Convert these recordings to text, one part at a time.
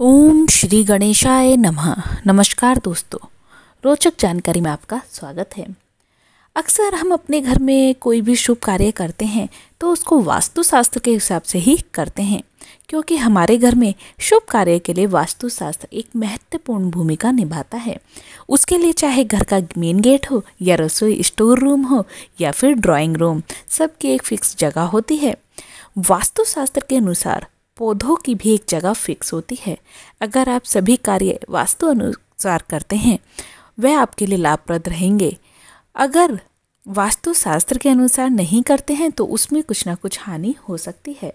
ओम श्री गणेशाय नमः नमस्कार दोस्तों रोचक जानकारी में आपका स्वागत है अक्सर हम अपने घर में कोई भी शुभ कार्य करते हैं तो उसको वास्तुशास्त्र के हिसाब से ही करते हैं क्योंकि हमारे घर में शुभ कार्य के लिए वास्तुशास्त्र एक महत्वपूर्ण भूमिका निभाता है उसके लिए चाहे घर का मेन गेट हो या रसोई स्टोर रूम हो या फिर ड्राइंग रूम सबकी एक फिक्स जगह होती है वास्तुशास्त्र के अनुसार पौधों की भी एक जगह फिक्स होती है अगर आप सभी कार्य वास्तु अनुसार करते हैं वह आपके लिए लाभप्रद रहेंगे अगर वास्तु शास्त्र के अनुसार नहीं करते हैं तो उसमें कुछ ना कुछ हानि हो सकती है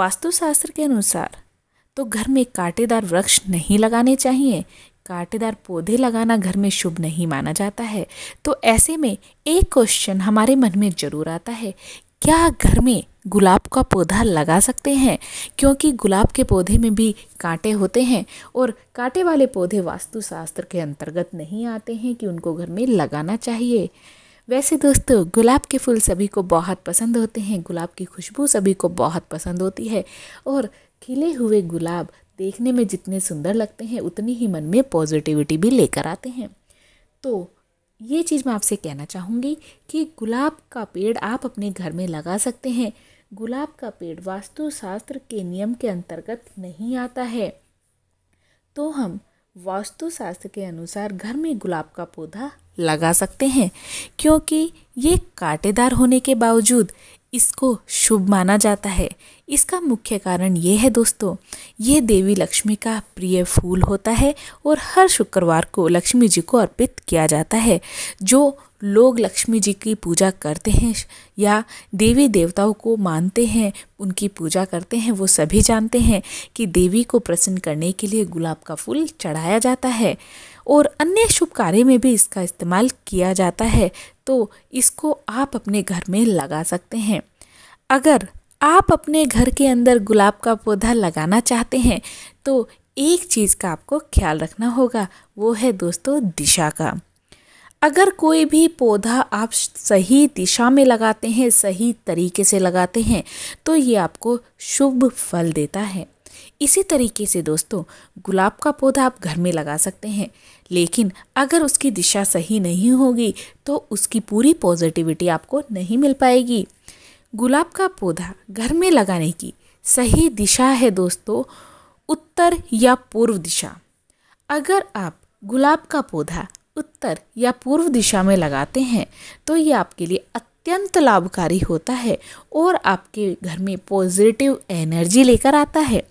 वास्तु शास्त्र के अनुसार तो घर में कांटेदार वृक्ष नहीं लगाने चाहिए कांटेदार पौधे लगाना घर में शुभ नहीं माना जाता है तो ऐसे में एक क्वेश्चन हमारे मन में ज़रूर आता है क्या घर में गुलाब का पौधा लगा सकते हैं क्योंकि गुलाब के पौधे में भी कांटे होते हैं और कांटे वाले पौधे वास्तुशास्त्र के अंतर्गत नहीं आते हैं कि उनको घर में लगाना चाहिए वैसे दोस्तों गुलाब के फूल सभी को बहुत पसंद होते हैं गुलाब की खुशबू सभी को बहुत पसंद होती है और खिले हुए गुलाब देखने में जितने सुंदर लगते हैं उतनी ही मन में पॉजिटिविटी भी लेकर आते हैं तो ये चीज़ मैं आपसे कहना चाहूँगी कि गुलाब का पेड़ आप अपने घर में लगा सकते हैं गुलाब का पेड़ वास्तुशास्त्र के नियम के अंतर्गत नहीं आता है तो हम वास्तुशास्त्र के अनुसार घर में गुलाब का पौधा लगा सकते हैं क्योंकि ये कांटेदार होने के बावजूद इसको शुभ माना जाता है इसका मुख्य कारण ये है दोस्तों ये देवी लक्ष्मी का प्रिय फूल होता है और हर शुक्रवार को लक्ष्मी जी को अर्पित किया जाता है जो लोग लक्ष्मी जी की पूजा करते हैं या देवी देवताओं को मानते हैं उनकी पूजा करते हैं वो सभी जानते हैं कि देवी को प्रसन्न करने के लिए गुलाब का फूल चढ़ाया जाता है और अन्य शुभ कार्य में भी इसका इस्तेमाल किया जाता है तो इसको आप अपने घर में लगा सकते हैं अगर आप अपने घर के अंदर गुलाब का पौधा लगाना चाहते हैं तो एक चीज़ का आपको ख्याल रखना होगा वो है दोस्तों दिशा का अगर कोई भी पौधा आप सही दिशा में लगाते हैं सही तरीके से लगाते हैं तो ये आपको शुभ फल देता है इसी तरीके से दोस्तों गुलाब का पौधा आप घर में लगा सकते हैं लेकिन अगर उसकी दिशा सही नहीं होगी तो उसकी पूरी पॉजिटिविटी आपको नहीं मिल पाएगी गुलाब का पौधा घर में लगाने की सही दिशा है दोस्तों उत्तर या पूर्व दिशा अगर आप गुलाब का पौधा उत्तर या पूर्व दिशा में लगाते हैं तो ये आपके लिए अत्यंत लाभकारी होता है और आपके घर में पॉजिटिव एनर्जी लेकर आता है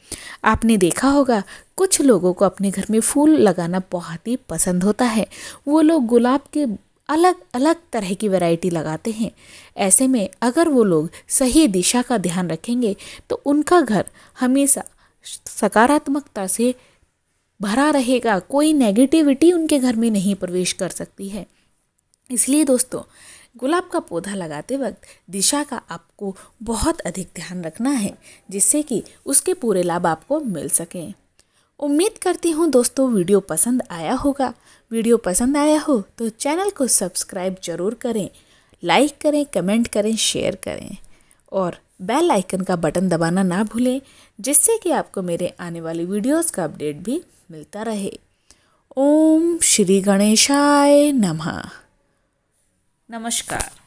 आपने देखा होगा कुछ लोगों को अपने घर में फूल लगाना बहुत ही पसंद होता है वो लोग गुलाब के अलग अलग तरह की वैरायटी लगाते हैं ऐसे में अगर वो लोग सही दिशा का ध्यान रखेंगे तो उनका घर हमेशा सकारात्मकता से भरा रहेगा कोई नेगेटिविटी उनके घर में नहीं प्रवेश कर सकती है इसलिए दोस्तों गुलाब का पौधा लगाते वक्त दिशा का आपको बहुत अधिक ध्यान रखना है जिससे कि उसके पूरे लाभ आपको मिल सकें उम्मीद करती हूँ दोस्तों वीडियो पसंद आया होगा वीडियो पसंद आया हो तो चैनल को सब्सक्राइब जरूर करें लाइक करें कमेंट करें शेयर करें और बेल आइकन का बटन दबाना ना भूलें जिससे कि आपको मेरे आने वाली वीडियोस का अपडेट भी मिलता रहे ओम श्री गणेशाय नमः नमस्कार